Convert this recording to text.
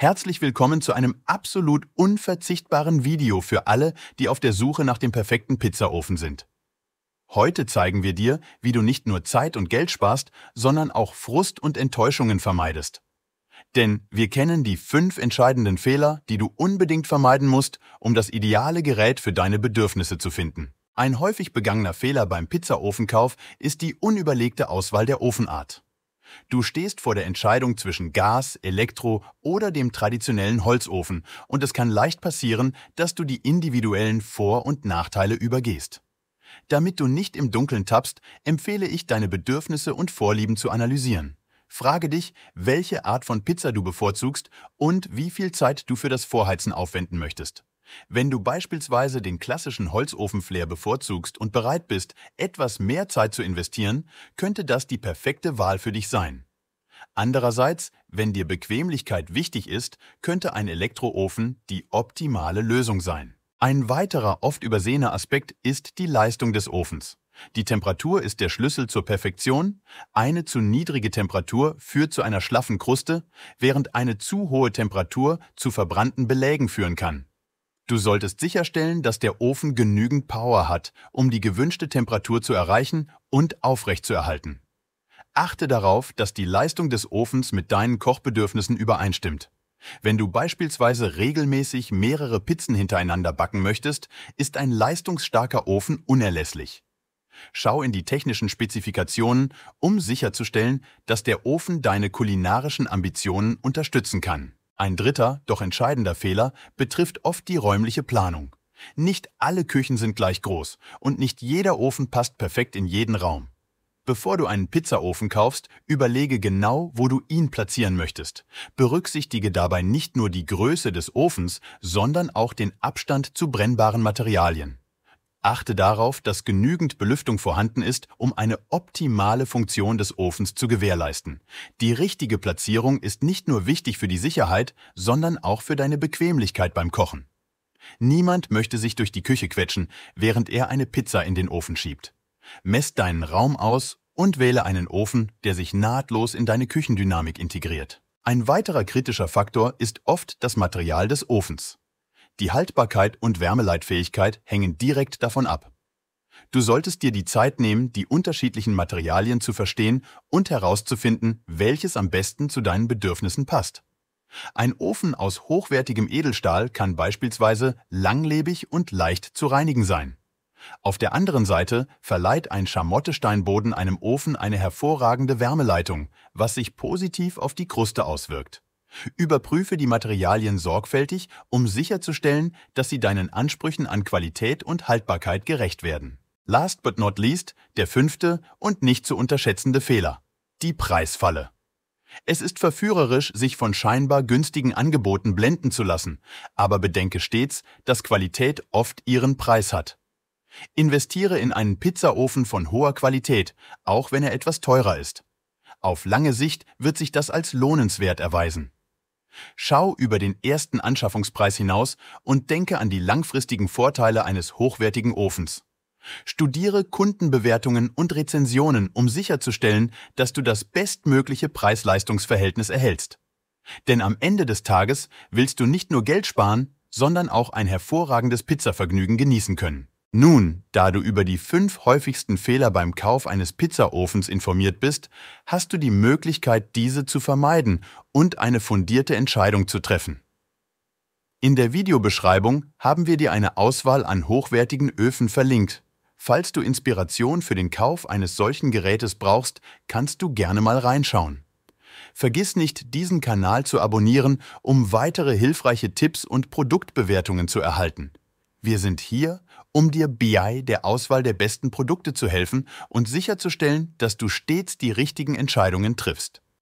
Herzlich willkommen zu einem absolut unverzichtbaren Video für alle, die auf der Suche nach dem perfekten Pizzaofen sind. Heute zeigen wir dir, wie du nicht nur Zeit und Geld sparst, sondern auch Frust und Enttäuschungen vermeidest. Denn wir kennen die fünf entscheidenden Fehler, die du unbedingt vermeiden musst, um das ideale Gerät für deine Bedürfnisse zu finden. Ein häufig begangener Fehler beim Pizzaofenkauf ist die unüberlegte Auswahl der Ofenart. Du stehst vor der Entscheidung zwischen Gas, Elektro oder dem traditionellen Holzofen und es kann leicht passieren, dass du die individuellen Vor- und Nachteile übergehst. Damit du nicht im Dunkeln tappst, empfehle ich, deine Bedürfnisse und Vorlieben zu analysieren. Frage dich, welche Art von Pizza du bevorzugst und wie viel Zeit du für das Vorheizen aufwenden möchtest. Wenn du beispielsweise den klassischen Holzofenflair bevorzugst und bereit bist, etwas mehr Zeit zu investieren, könnte das die perfekte Wahl für dich sein. Andererseits, wenn dir Bequemlichkeit wichtig ist, könnte ein Elektroofen die optimale Lösung sein. Ein weiterer oft übersehener Aspekt ist die Leistung des Ofens. Die Temperatur ist der Schlüssel zur Perfektion, eine zu niedrige Temperatur führt zu einer schlaffen Kruste, während eine zu hohe Temperatur zu verbrannten Belägen führen kann. Du solltest sicherstellen, dass der Ofen genügend Power hat, um die gewünschte Temperatur zu erreichen und aufrechtzuerhalten. Achte darauf, dass die Leistung des Ofens mit deinen Kochbedürfnissen übereinstimmt. Wenn du beispielsweise regelmäßig mehrere Pizzen hintereinander backen möchtest, ist ein leistungsstarker Ofen unerlässlich. Schau in die technischen Spezifikationen, um sicherzustellen, dass der Ofen deine kulinarischen Ambitionen unterstützen kann. Ein dritter, doch entscheidender Fehler betrifft oft die räumliche Planung. Nicht alle Küchen sind gleich groß und nicht jeder Ofen passt perfekt in jeden Raum. Bevor du einen Pizzaofen kaufst, überlege genau, wo du ihn platzieren möchtest. Berücksichtige dabei nicht nur die Größe des Ofens, sondern auch den Abstand zu brennbaren Materialien. Achte darauf, dass genügend Belüftung vorhanden ist, um eine optimale Funktion des Ofens zu gewährleisten. Die richtige Platzierung ist nicht nur wichtig für die Sicherheit, sondern auch für deine Bequemlichkeit beim Kochen. Niemand möchte sich durch die Küche quetschen, während er eine Pizza in den Ofen schiebt. Mess deinen Raum aus und wähle einen Ofen, der sich nahtlos in deine Küchendynamik integriert. Ein weiterer kritischer Faktor ist oft das Material des Ofens. Die Haltbarkeit und Wärmeleitfähigkeit hängen direkt davon ab. Du solltest dir die Zeit nehmen, die unterschiedlichen Materialien zu verstehen und herauszufinden, welches am besten zu deinen Bedürfnissen passt. Ein Ofen aus hochwertigem Edelstahl kann beispielsweise langlebig und leicht zu reinigen sein. Auf der anderen Seite verleiht ein Schamottesteinboden einem Ofen eine hervorragende Wärmeleitung, was sich positiv auf die Kruste auswirkt. Überprüfe die Materialien sorgfältig, um sicherzustellen, dass sie deinen Ansprüchen an Qualität und Haltbarkeit gerecht werden. Last but not least, der fünfte und nicht zu unterschätzende Fehler. Die Preisfalle. Es ist verführerisch, sich von scheinbar günstigen Angeboten blenden zu lassen, aber bedenke stets, dass Qualität oft ihren Preis hat. Investiere in einen Pizzaofen von hoher Qualität, auch wenn er etwas teurer ist. Auf lange Sicht wird sich das als lohnenswert erweisen. Schau über den ersten Anschaffungspreis hinaus und denke an die langfristigen Vorteile eines hochwertigen Ofens. Studiere Kundenbewertungen und Rezensionen, um sicherzustellen, dass du das bestmögliche Preis-Leistungs-Verhältnis erhältst. Denn am Ende des Tages willst du nicht nur Geld sparen, sondern auch ein hervorragendes Pizzavergnügen genießen können. Nun, da du über die fünf häufigsten Fehler beim Kauf eines Pizzaofens informiert bist, hast du die Möglichkeit, diese zu vermeiden und eine fundierte Entscheidung zu treffen. In der Videobeschreibung haben wir dir eine Auswahl an hochwertigen Öfen verlinkt. Falls du Inspiration für den Kauf eines solchen Gerätes brauchst, kannst du gerne mal reinschauen. Vergiss nicht, diesen Kanal zu abonnieren, um weitere hilfreiche Tipps und Produktbewertungen zu erhalten. Wir sind hier, um dir BI der Auswahl der besten Produkte zu helfen und sicherzustellen, dass du stets die richtigen Entscheidungen triffst.